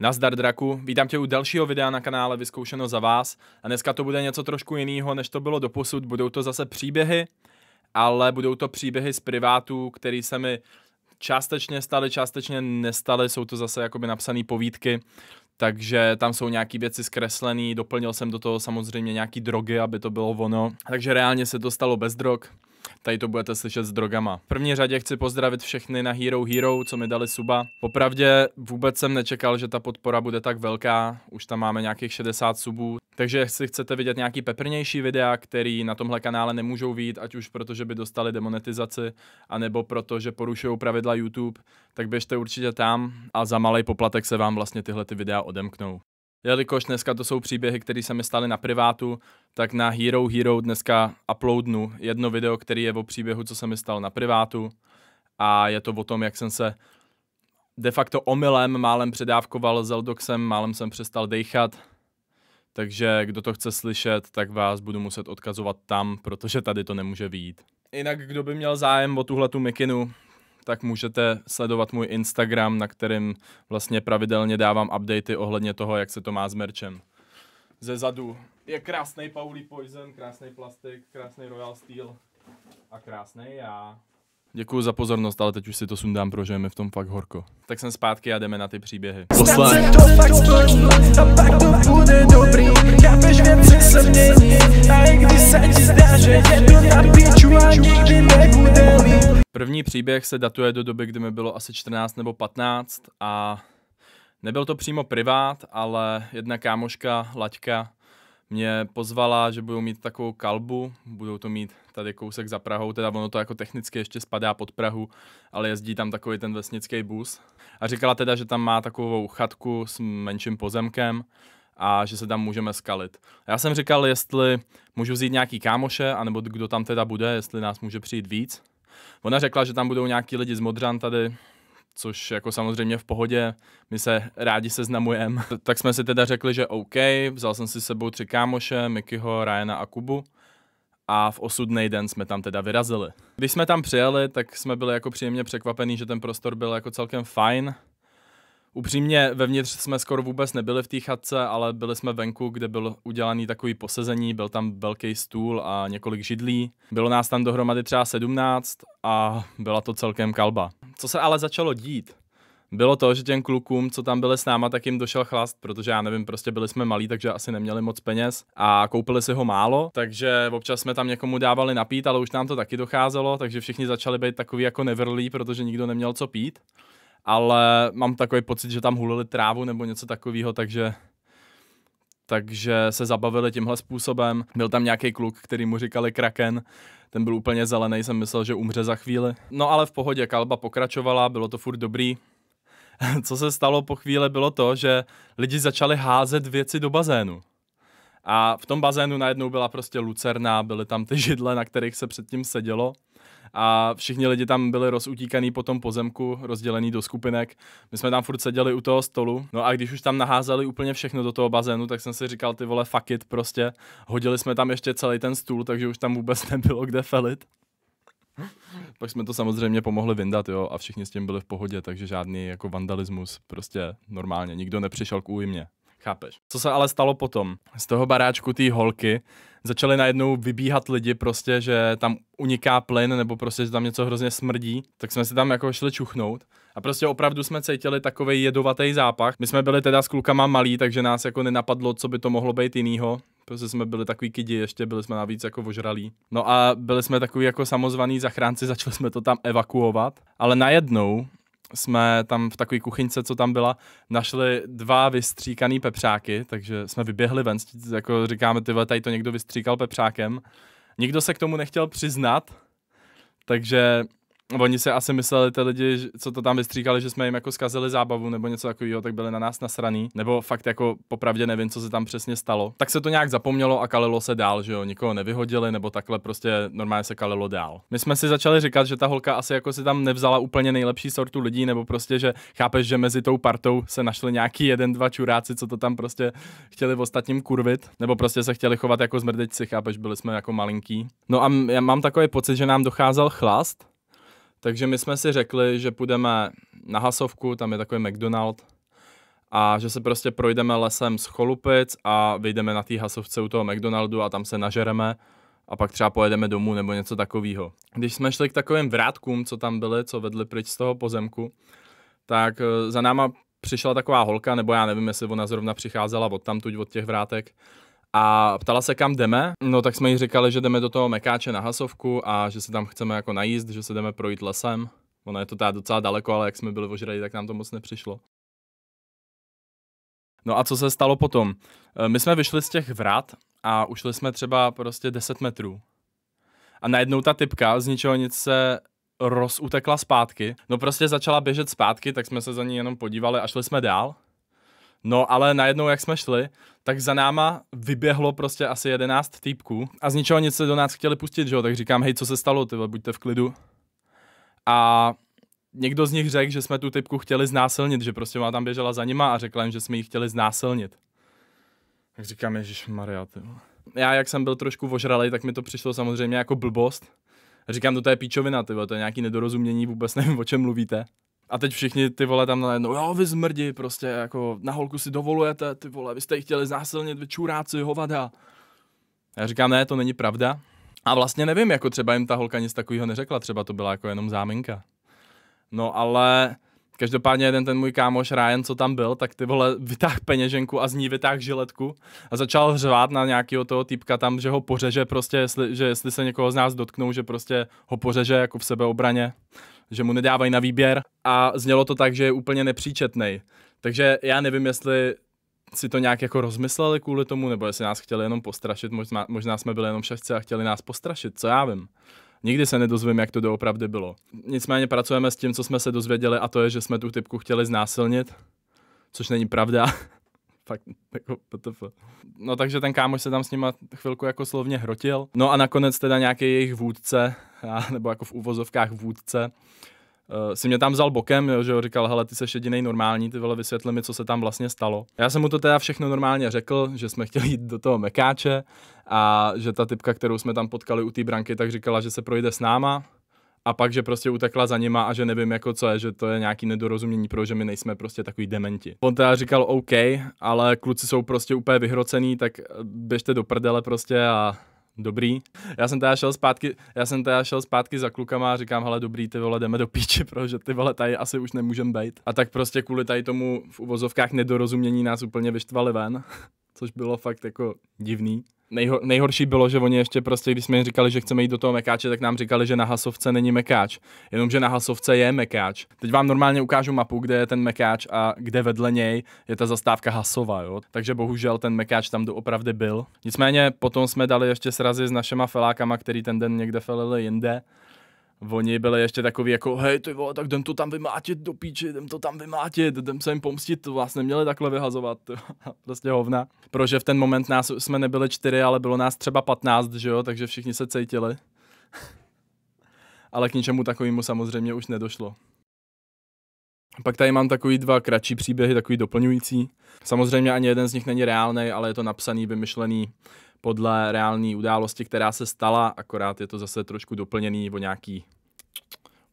Nazdar Draku, vítám tě u dalšího videa na kanále Vyzkoušeno za vás a dneska to bude něco trošku jiného, než to bylo doposud, budou to zase příběhy, ale budou to příběhy z privátů, které se mi částečně staly, částečně nestaly, jsou to zase jakoby napsané povídky, takže tam jsou nějaké věci zkreslené, doplnil jsem do toho samozřejmě nějaký drogy, aby to bylo ono, takže reálně se to stalo bez drog, Tady to budete slyšet s drogama. V první řadě chci pozdravit všechny na Hero Hero, co mi dali suba. Popravdě vůbec jsem nečekal, že ta podpora bude tak velká, už tam máme nějakých 60 subů. Takže jestli chcete vidět nějaký peprnější videa, který na tomhle kanále nemůžou vidět, ať už protože by dostali demonetizaci, anebo protože porušují pravidla YouTube, tak běžte určitě tam a za malý poplatek se vám vlastně tyhle ty videa odemknou jelikož dneska to jsou příběhy, které se mi staly na privátu, tak na Hero Hero dneska uploadnu jedno video, které je o příběhu, co se mi stalo na privátu a je to o tom, jak jsem se de facto omylem málem předávkoval Zeldoxem, málem jsem přestal dejchat, takže kdo to chce slyšet, tak vás budu muset odkazovat tam, protože tady to nemůže výjít. Jinak kdo by měl zájem o tuhle tu mikinu, tak můžete sledovat můj Instagram, na kterým vlastně pravidelně dávám updaty ohledně toho, jak se to má s merčem. Ze zadu je krásný Pauli Poison, krásný plastik, krásný Royal Steel a krásný já. Děkuji za pozornost, ale teď už si to sundám, prožijeme v tom fakt horko. Tak jsem zpátky a jdeme na ty příběhy. Poslání. to fakt splní, a pak to bude dobrý. Chápeš, se mění, a i když se ti zdá, že je to na a nikdy nebude líp. První příběh se datuje do doby, kdy mi bylo asi 14 nebo 15 a nebyl to přímo privát, ale jedna kámoška, Laďka, mě pozvala, že budou mít takovou kalbu, budou to mít tady kousek za Prahou, teda ono to jako technicky ještě spadá pod Prahu, ale jezdí tam takový ten vesnický bus. A říkala teda, že tam má takovou chatku s menším pozemkem a že se tam můžeme skalit. já jsem říkal, jestli můžu vzít nějaký kámoše, anebo kdo tam teda bude, jestli nás může přijít víc. Ona řekla, že tam budou nějaký lidi z Modřan tady, což jako samozřejmě v pohodě, my se rádi seznamujeme. tak jsme si teda řekli, že OK, vzal jsem si sebou tři kámoše, Mikyho, Ryana a Kubu a v osudný den jsme tam teda vyrazili. Když jsme tam přijeli, tak jsme byli jako příjemně překvapený, že ten prostor byl jako celkem fajn. Upřímně, vevnitř jsme skoro vůbec nebyli v té chatce, ale byli jsme venku, kde byl udělaný takový posezení, byl tam velký stůl a několik židlí. Bylo nás tam dohromady třeba 17 a byla to celkem kalba co se ale začalo dít, bylo to, že těm klukům, co tam byli s náma, tak jim došel chlast, protože já nevím, prostě byli jsme malí, takže asi neměli moc peněz a koupili si ho málo, takže občas jsme tam někomu dávali napít, ale už nám to taky docházelo, takže všichni začali být takový jako nevrlí, protože nikdo neměl co pít. Ale mám takový pocit, že tam hulili trávu nebo něco takového, takže takže se zabavili tímhle způsobem. Byl tam nějaký kluk, který mu říkali Kraken, ten byl úplně zelený, jsem myslel, že umře za chvíli. No ale v pohodě, kalba pokračovala, bylo to furt dobrý. Co se stalo po chvíli, bylo to, že lidi začali házet věci do bazénu. A v tom bazénu najednou byla prostě lucerna, byly tam ty židle, na kterých se předtím sedělo a všichni lidi tam byli rozutíkaný po tom pozemku, rozdělený do skupinek. My jsme tam furt seděli u toho stolu, no a když už tam naházeli úplně všechno do toho bazénu, tak jsem si říkal ty vole fuck it prostě. Hodili jsme tam ještě celý ten stůl, takže už tam vůbec nebylo kde felit. Pak jsme to samozřejmě pomohli vyndat, jo, a všichni s tím byli v pohodě, takže žádný jako vandalismus, prostě normálně, nikdo nepřišel k újmě. Chápeš? Co se ale stalo potom? Z toho baráčku té holky začaly najednou vybíhat lidi prostě, že tam uniká plyn nebo prostě, že tam něco hrozně smrdí, tak jsme si tam jako šli čuchnout a prostě opravdu jsme cítili takový jedovatý zápach. My jsme byli teda s klukama malí, takže nás jako nenapadlo, co by to mohlo být jinýho. Prostě jsme byli takový kidi ještě, byli jsme navíc jako ožralí. No a byli jsme takový jako samozvaný zachránci, začali jsme to tam evakuovat, ale najednou jsme tam v takové kuchyňce, co tam byla, našli dva vystříkaný pepřáky, takže jsme vyběhli ven, jako říkáme, ty tady to někdo vystříkal pepřákem. Nikdo se k tomu nechtěl přiznat, takže Oni se asi mysleli, ty lidi, co to tam vystříkali, že jsme jim jako zkazili zábavu nebo něco takového, tak byli na nás nasraný. Nebo fakt jako popravdě nevím, co se tam přesně stalo. Tak se to nějak zapomnělo a kalilo se dál, že jo, nikoho nevyhodili nebo takhle prostě normálně se kalilo dál. My jsme si začali říkat, že ta holka asi jako si tam nevzala úplně nejlepší sortu lidí, nebo prostě, že chápeš, že mezi tou partou se našli nějaký jeden, dva čuráci, co to tam prostě chtěli v ostatním kurvit, nebo prostě se chtěli chovat jako zmrdečci, chápeš, byli jsme jako malinký. No a já mám takový pocit, že nám docházel chlast, takže my jsme si řekli, že půjdeme na Hasovku, tam je takový McDonald, a že se prostě projdeme lesem z Cholupic a vyjdeme na té Hasovce u toho McDonaldu a tam se nažereme a pak třeba pojedeme domů nebo něco takového. Když jsme šli k takovým vrátkům, co tam byly, co vedli pryč z toho pozemku, tak eh, za náma přišla taková holka, nebo já nevím, jestli ona zrovna přicházela od tamtuť, od těch vrátek, a ptala se, kam jdeme. No tak jsme jí říkali, že jdeme do toho Mekáče na Hasovku a že se tam chceme jako najíst, že se jdeme projít lesem. Ono je to teda docela daleko, ale jak jsme byli ožrali, tak nám to moc nepřišlo. No a co se stalo potom? Eh, my jsme vyšli z těch vrat a ušli jsme třeba prostě 10 metrů. A najednou ta typka z ničeho nic se rozutekla zpátky. No prostě začala běžet zpátky, tak jsme se za ní jenom podívali a šli jsme dál. No ale najednou, jak jsme šli, tak za náma vyběhlo prostě asi 11 týpků a z ničeho nic se do nás chtěli pustit, že jo? Tak říkám, hej, co se stalo, ty? buďte v klidu. A někdo z nich řekl, že jsme tu typku chtěli znásilnit, že prostě má tam běžela za nima a řekla jim, že jsme ji chtěli znásilnit. Tak říkám, Ježíš Maria, ty. Já, jak jsem byl trošku vožralý, tak mi to přišlo samozřejmě jako blbost. Říkám, no to je píčovina, tyvo, to je nějaký nedorozumění, vůbec nevím, o čem mluvíte. A teď všichni ty vole tam najednou, jo, vy zmrdi, prostě jako na holku si dovolujete, ty vole, vy jste jich chtěli znásilnit, vy čuráci, hovada. Já říkám, ne, to není pravda. A vlastně nevím, jako třeba jim ta holka nic takového neřekla, třeba to byla jako jenom záminka. No ale Každopádně jeden ten můj kámoš Ryan, co tam byl, tak ty vole vytáh peněženku a z ní vytáh žiletku a začal řvát na nějakého toho typka tam, že ho pořeže prostě, jestli, že jestli se někoho z nás dotknou, že prostě ho pořeže jako v sebeobraně že mu nedávají na výběr a znělo to tak, že je úplně nepříčetný. Takže já nevím, jestli si to nějak jako rozmysleli kvůli tomu, nebo jestli nás chtěli jenom postrašit, možná, možná jsme byli jenom šestce a chtěli nás postrašit, co já vím. Nikdy se nedozvím, jak to doopravdy bylo. Nicméně pracujeme s tím, co jsme se dozvěděli, a to je, že jsme tu typku chtěli znásilnit, což není pravda. Fakt, jako No takže ten kámoš se tam s nima chvilku jako slovně hrotil. No a nakonec teda nějaký jejich vůdce nebo jako v úvozovkách vůdce, uh, si mě tam vzal bokem, jo, že jo, říkal, hele, ty seš jediný normální, ty vole, vysvětli mi, co se tam vlastně stalo. Já jsem mu to teda všechno normálně řekl, že jsme chtěli jít do toho mekáče a že ta typka, kterou jsme tam potkali u té branky, tak říkala, že se projde s náma a pak, že prostě utekla za nima a že nevím jako co je, že to je nějaký nedorozumění, protože my nejsme prostě takový dementi. On teda říkal OK, ale kluci jsou prostě úplně vyhrocený, tak běžte do prdele prostě a dobrý. Já jsem teda šel zpátky, já jsem teda šel zpátky za klukama a říkám, hele dobrý, ty vole, jdeme do píče, protože ty vole, tady asi už nemůžem být. A tak prostě kvůli tady tomu v uvozovkách nedorozumění nás úplně vyštvali ven, což bylo fakt jako divný. Nejho, nejhorší bylo, že oni ještě prostě, když jsme jim říkali, že chceme jít do toho mekáče, tak nám říkali, že na hasovce není mekáč, jenomže na hasovce je mekáč. Teď vám normálně ukážu mapu, kde je ten mekáč a kde vedle něj je ta zastávka hasova, jo? takže bohužel ten mekáč tam doopravdy byl. Nicméně potom jsme dali ještě srazy s našima felákama, který ten den někde felili jinde Oni byli ještě takový jako, hej ty vole, tak jdem to tam vymátit do píči, jdem to tam vymátit, jdem se jim pomstit, to vlastně měli takhle vyhazovat, prostě hovna. Protože v ten moment nás jsme nebyli čtyři, ale bylo nás třeba patnáct, že jo, takže všichni se cítili. ale k ničemu takovému samozřejmě už nedošlo. Pak tady mám takový dva kratší příběhy, takový doplňující. Samozřejmě ani jeden z nich není reálný, ale je to napsaný, vymyšlený podle reální události, která se stala, akorát je to zase trošku doplněný o nějaký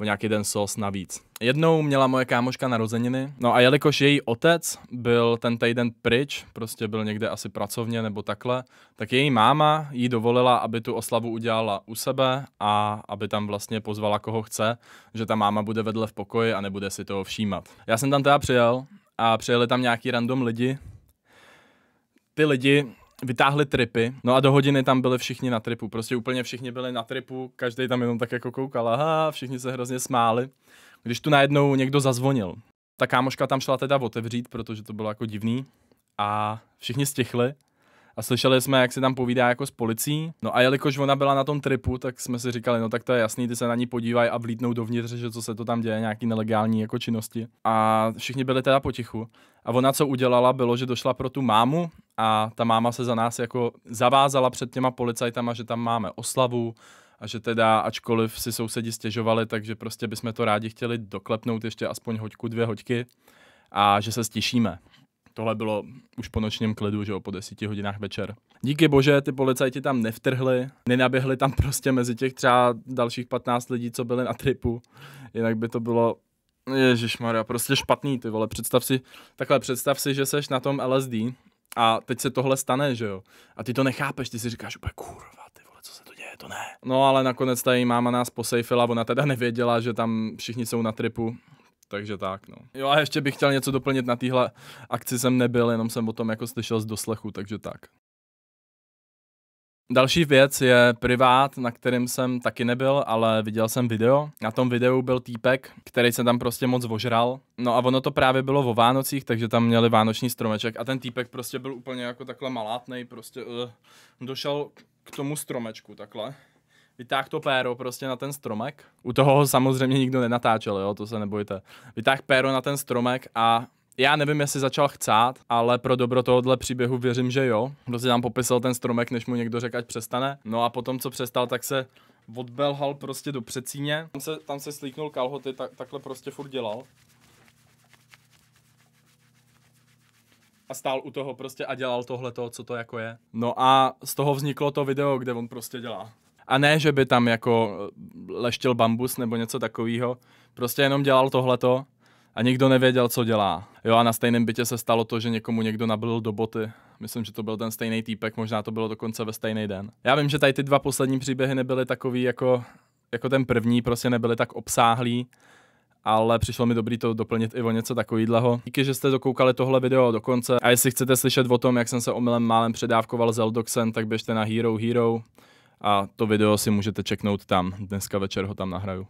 o nějaký den sos navíc. Jednou měla moje kámoška narozeniny, no a jelikož její otec byl ten týden pryč, prostě byl někde asi pracovně nebo takhle, tak její máma jí dovolila, aby tu oslavu udělala u sebe a aby tam vlastně pozvala koho chce, že ta máma bude vedle v pokoji a nebude si toho všímat. Já jsem tam teda přijel a přijeli tam nějaký random lidi, ty lidi vytáhli tripy, no a do hodiny tam byli všichni na tripu, prostě úplně všichni byli na tripu, každý tam jenom tak jako koukal, aha, všichni se hrozně smáli. Když tu najednou někdo zazvonil, ta kámoška tam šla teda otevřít, protože to bylo jako divný a všichni stichli a slyšeli jsme, jak se tam povídá jako s policií. No a jelikož ona byla na tom tripu, tak jsme si říkali, no tak to je jasný, ty se na ní podívají a vlítnou dovnitř, že co se to tam děje, nějaký nelegální jako činnosti. A všichni byli teda potichu. A ona co udělala, bylo, že došla pro tu mámu a ta máma se za nás jako zavázala před těma policajtama, že tam máme oslavu a že teda, ačkoliv si sousedi stěžovali, takže prostě bychom to rádi chtěli doklepnout ještě aspoň hoďku, dvě hoďky a že se stišíme. Tohle bylo už po nočním klidu, že jo, po desíti hodinách večer. Díky bože, ty policajti tam nevtrhli, nenaběhli tam prostě mezi těch třeba dalších 15 lidí, co byli na tripu, jinak by to bylo Ježíš Maria, prostě špatný ty vole. Představ si, takhle představ si, že seš na tom LSD a teď se tohle stane, že jo. A ty to nechápeš, ty si říkáš úplně kurva, ty vole, co se to děje, to ne. No ale nakonec tady máma nás posejfila, ona teda nevěděla, že tam všichni jsou na tripu. Takže tak, no. Jo a ještě bych chtěl něco doplnit, na téhle akci jsem nebyl, jenom jsem o tom jako slyšel z doslechu, takže tak. Další věc je privát, na kterým jsem taky nebyl, ale viděl jsem video. Na tom videu byl týpek, který se tam prostě moc vožral. No a ono to právě bylo o Vánocích, takže tam měli vánoční stromeček a ten týpek prostě byl úplně jako takhle malátnej, prostě uh, došel k tomu stromečku takhle. Vytáh to péro prostě na ten stromek. U toho ho samozřejmě nikdo nenatáčel, jo, to se nebojte. Vytáh péro na ten stromek a já nevím, jestli začal chcát, ale pro dobro tohohle příběhu věřím, že jo. Kdo si tam popisal ten stromek, než mu někdo řekl, ať přestane. No a potom, co přestal, tak se odbelhal prostě do přecíně. Tam se, tam se slíknul kalhoty, tak, takhle prostě furt dělal. a stál u toho prostě a dělal tohle to, co to jako je. No a z toho vzniklo to video, kde on prostě dělá. A ne, že by tam jako eh, leštil bambus nebo něco takového, prostě jenom dělal tohleto a nikdo nevěděl, co dělá. Jo a na stejném bytě se stalo to, že někomu někdo nabil do boty. Myslím, že to byl ten stejný týpek, možná to bylo dokonce ve stejný den. Já vím, že tady ty dva poslední příběhy nebyly takový jako, jako ten první, prostě nebyly tak obsáhlý, ale přišlo mi dobrý to doplnit i o něco takového. Díky, že jste dokoukali tohle video do konce a jestli chcete slyšet o tom, jak jsem se omylem málem předávkoval zeldoxen, tak běžte na Hero Hero a to video si můžete čeknout tam. Dneska večer ho tam nahraju.